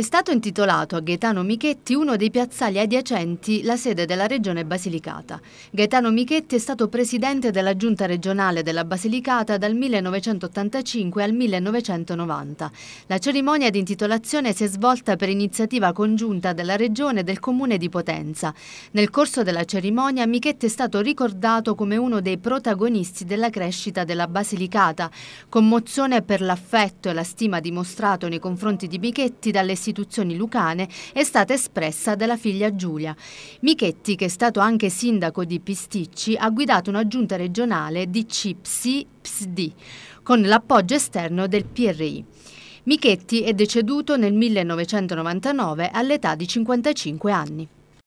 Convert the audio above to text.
È stato intitolato a Gaetano Michetti uno dei piazzali adiacenti la sede della regione Basilicata. Gaetano Michetti è stato presidente della giunta regionale della Basilicata dal 1985 al 1990. La cerimonia di intitolazione si è svolta per iniziativa congiunta della regione e del comune di Potenza. Nel corso della cerimonia Michetti è stato ricordato come uno dei protagonisti della crescita della Basilicata. Commozione per l'affetto e la stima dimostrato nei confronti di Michetti dalle istituzioni istituzioni lucane è stata espressa dalla figlia Giulia. Michetti, che è stato anche sindaco di Pisticci, ha guidato una giunta regionale di CIPSI-PSD con l'appoggio esterno del PRI. Michetti è deceduto nel 1999 all'età di 55 anni.